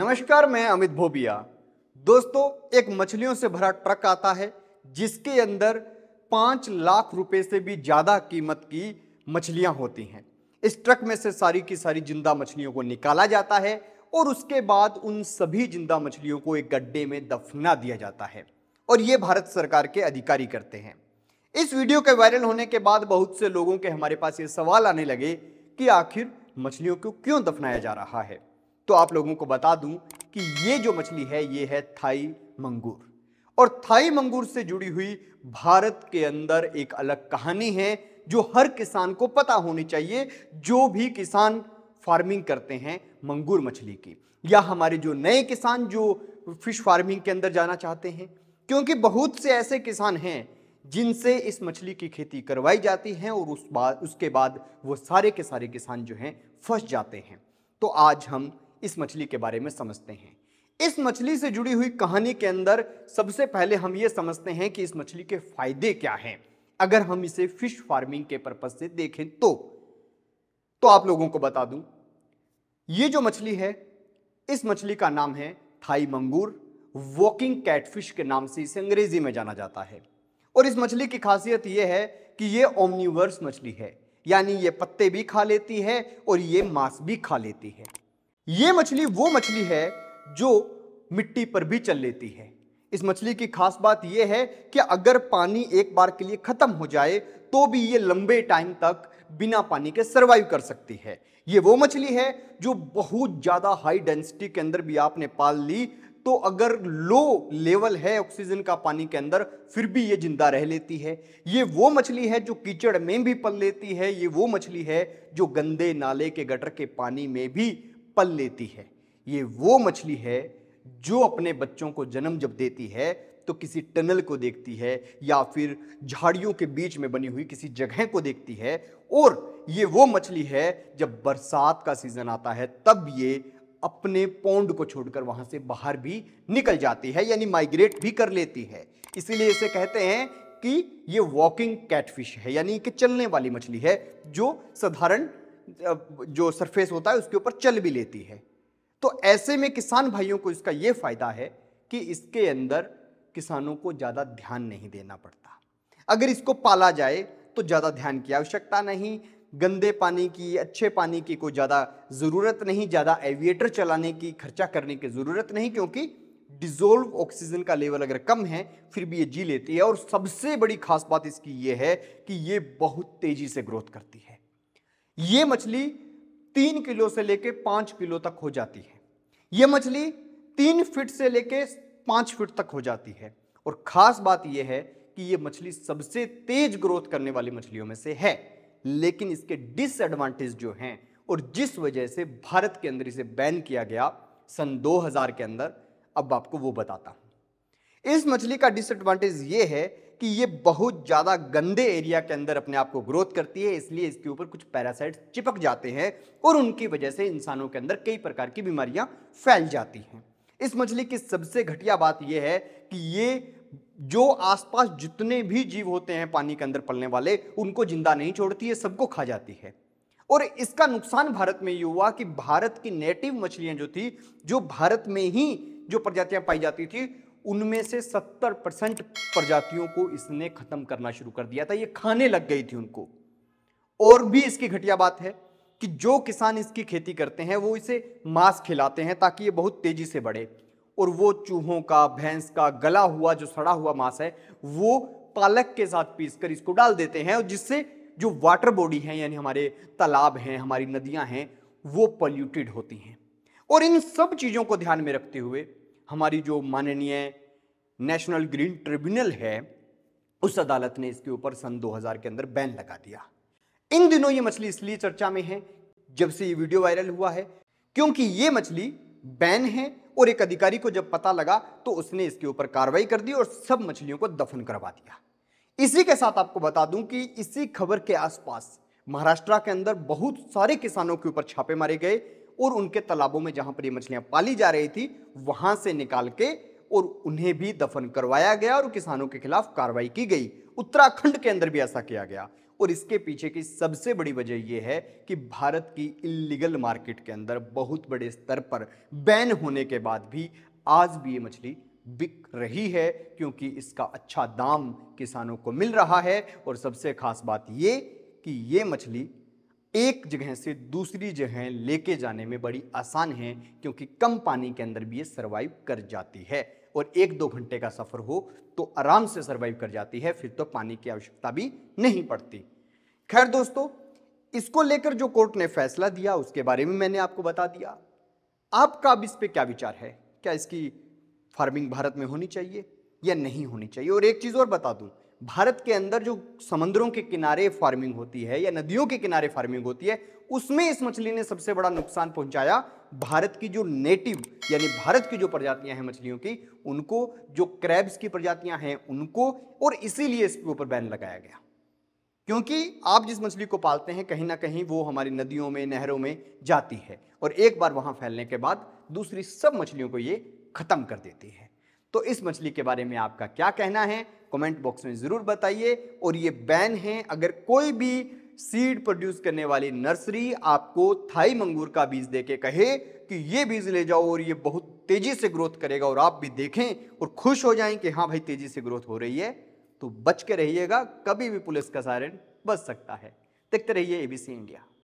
नमस्कार मैं अमित भोबिया दोस्तों एक मछलियों से भरा ट्रक आता है जिसके अंदर पाँच लाख रुपए से भी ज़्यादा कीमत की मछलियाँ होती हैं इस ट्रक में से सारी की सारी जिंदा मछलियों को निकाला जाता है और उसके बाद उन सभी जिंदा मछलियों को एक गड्ढे में दफना दिया जाता है और ये भारत सरकार के अधिकारी करते हैं इस वीडियो के वायरल होने के बाद बहुत से लोगों के हमारे पास ये सवाल आने लगे कि आखिर मछलियों को क्यों दफनाया जा रहा है तो आप लोगों को बता दूं कि ये जो मछली है ये है थाई मंगूर और थाई मंगूर से जुड़ी हुई भारत के अंदर एक अलग कहानी है जो हर किसान को पता होनी चाहिए जो भी किसान फार्मिंग करते हैं मंगूर मछली की या हमारे जो नए किसान जो फिश फार्मिंग के अंदर जाना चाहते हैं क्योंकि बहुत से ऐसे किसान हैं जिनसे इस मछली की खेती करवाई जाती है और उस बाद उसके बाद वो सारे के सारे किसान जो हैं फंस जाते हैं तो आज हम इस मछली के बारे में समझते हैं इस मछली से जुड़ी हुई कहानी के अंदर सबसे पहले हम ये समझते हैं कि इस मछली के फायदे क्या हैं अगर हम इसे फिश फार्मिंग के पर्पज से देखें तो तो आप लोगों को बता दूं ये जो मछली है इस मछली का नाम है थाई मंगूर वॉकिंग कैटफिश के नाम से इसे अंग्रेजी में जाना जाता है और इस मछली की खासियत यह है कि यह ओमनिवर्स मछली है यानी यह पत्ते भी खा लेती है और ये मांस भी खा लेती है ये मछली वो मछली है जो मिट्टी पर भी चल लेती है इस मछली की खास बात यह है कि अगर पानी एक बार के लिए ख़त्म हो जाए तो भी ये लंबे टाइम तक बिना पानी के सर्वाइव कर सकती है ये वो मछली है जो बहुत ज़्यादा हाई डेंसिटी के अंदर भी आपने पाल ली तो अगर लो लेवल है ऑक्सीजन का पानी के अंदर फिर भी ये जिंदा रह लेती है ये वो मछली है जो कीचड़ में भी पल लेती है ये वो मछली है जो गंदे नाले के गटर के पानी में भी पल लेती है ये वो मछली है जो अपने बच्चों को जन्म जब देती है तो किसी टनल को देखती है या फिर झाड़ियों के बीच में बनी हुई किसी जगह को देखती है और ये वो मछली है जब बरसात का सीज़न आता है तब ये अपने पौंड को छोड़कर वहाँ से बाहर भी निकल जाती है यानी माइग्रेट भी कर लेती है इसीलिए इसे कहते हैं कि ये वॉकिंग कैटफिश है यानी कि चलने वाली मछली है जो साधारण जो सरफेस होता है उसके ऊपर चल भी लेती है तो ऐसे में किसान भाइयों को इसका ये फ़ायदा है कि इसके अंदर किसानों को ज़्यादा ध्यान नहीं देना पड़ता अगर इसको पाला जाए तो ज़्यादा ध्यान की आवश्यकता नहीं गंदे पानी की अच्छे पानी की कोई ज़्यादा ज़रूरत नहीं ज़्यादा एविएटर चलाने की खर्चा करने की ज़रूरत नहीं क्योंकि डिजोल्व ऑक्सीजन का लेवल अगर कम है फिर भी ये जी लेती है और सबसे बड़ी खास बात इसकी ये है कि ये बहुत तेज़ी से ग्रोथ करती है ये मछली तीन किलो से लेके पांच किलो तक हो जाती है ये मछली तीन फिट से लेके पांच फिट तक हो जाती है और ख़ास बात यह है कि यह मछली सबसे तेज ग्रोथ करने वाली मछलियों में से है लेकिन इसके डिसएडवांटेज जो हैं और जिस वजह से भारत के अंदर इसे बैन किया गया सन 2000 के अंदर अब आपको वो बताता हूं इस मछली का डिसएडवांटेज यह है कि ये बहुत ज़्यादा गंदे एरिया के अंदर अपने आप को ग्रोथ करती है इसलिए इसके ऊपर कुछ पैरासाइट्स चिपक जाते हैं और उनकी वजह से इंसानों के अंदर कई प्रकार की बीमारियां फैल जाती हैं इस मछली की सबसे घटिया बात यह है कि ये जो आसपास जितने भी जीव होते हैं पानी के अंदर पलने वाले उनको जिंदा नहीं छोड़ती है सबको खा जाती है और इसका नुकसान भारत में ये हुआ कि भारत की नेटिव मछलियां जो थी जो भारत में ही जो प्रजातियां पाई जाती थी उनमें से 70 परसेंट प्रजातियों को इसने खत्म करना शुरू कर दिया था ये खाने लग गई थी उनको और भी इसकी घटिया बात है कि जो किसान इसकी खेती करते हैं वो इसे मांस खिलाते हैं ताकि ये बहुत तेजी से बढ़े और वो चूहों का भैंस का गला हुआ जो सड़ा हुआ मांस है वो पालक के साथ पीसकर इसको डाल देते हैं और जिससे जो वाटर बॉडी है यानी हमारे तालाब हैं हमारी नदियां हैं वो पॉल्यूटेड होती हैं और इन सब चीज़ों को ध्यान में रखते हुए हमारी जो माननीय नेशनल ग्रीन ट्रिब्यूनल है उस अदालत ने इसके ऊपर सन 2000 के अंदर बैन लगा दिया इन दिनों ये मछली इसलिए चर्चा में है जब से ये वीडियो वायरल हुआ है क्योंकि ये मछली बैन है और एक अधिकारी को जब पता लगा तो उसने इसके ऊपर कार्रवाई कर दी और सब मछलियों को दफन करवा दिया इसी के साथ आपको बता दूं कि इसी खबर के आसपास महाराष्ट्र के अंदर बहुत सारे किसानों के ऊपर छापे मारे गए और उनके तालाबों में जहाँ पर ये मछलियाँ पाली जा रही थी वहां से निकाल के और उन्हें भी दफन करवाया गया और किसानों के खिलाफ कार्रवाई की गई उत्तराखंड के अंदर भी ऐसा किया गया और इसके पीछे की सबसे बड़ी वजह यह है कि भारत की इलीगल मार्केट के अंदर बहुत बड़े स्तर पर बैन होने के बाद भी आज भी ये मछली बिक रही है क्योंकि इसका अच्छा दाम किसानों को मिल रहा है और सबसे खास बात ये कि ये मछली एक जगह से दूसरी जगह लेके जाने में बड़ी आसान है क्योंकि कम पानी के अंदर भी ये सर्वाइव कर जाती है और एक दो घंटे का सफ़र हो तो आराम से सर्वाइव कर जाती है फिर तो पानी की आवश्यकता भी नहीं पड़ती खैर दोस्तों इसको लेकर जो कोर्ट ने फैसला दिया उसके बारे में मैंने आपको बता दिया आपका अब इस पर क्या विचार है क्या इसकी फार्मिंग भारत में होनी चाहिए या नहीं होनी चाहिए और एक चीज़ और बता दूं भारत के अंदर जो समंदरों के किनारे फार्मिंग होती है या नदियों के किनारे फार्मिंग होती है उसमें इस मछली ने सबसे बड़ा नुकसान पहुंचाया भारत की जो नेटिव यानी भारत की जो प्रजातियां हैं मछलियों की उनको जो क्रैब्स की प्रजातियां हैं उनको और इसीलिए इसके ऊपर बैन लगाया गया क्योंकि आप जिस मछली को पालते हैं कहीं ना कहीं वो हमारी नदियों में नहरों में जाती है और एक बार वहां फैलने के बाद दूसरी सब मछलियों को ये ख़त्म कर देती है तो इस मछली के बारे में आपका क्या कहना है कमेंट बॉक्स में ज़रूर बताइए और ये बैन है अगर कोई भी सीड प्रोड्यूस करने वाली नर्सरी आपको थाई मंगूर का बीज देके कहे कि ये बीज ले जाओ और ये बहुत तेज़ी से ग्रोथ करेगा और आप भी देखें और खुश हो जाएं कि हाँ भाई तेज़ी से ग्रोथ हो रही है तो बच के रहिएगा कभी भी पुलिस का सायरन बच सकता है देखते रहिए एबीसी इंडिया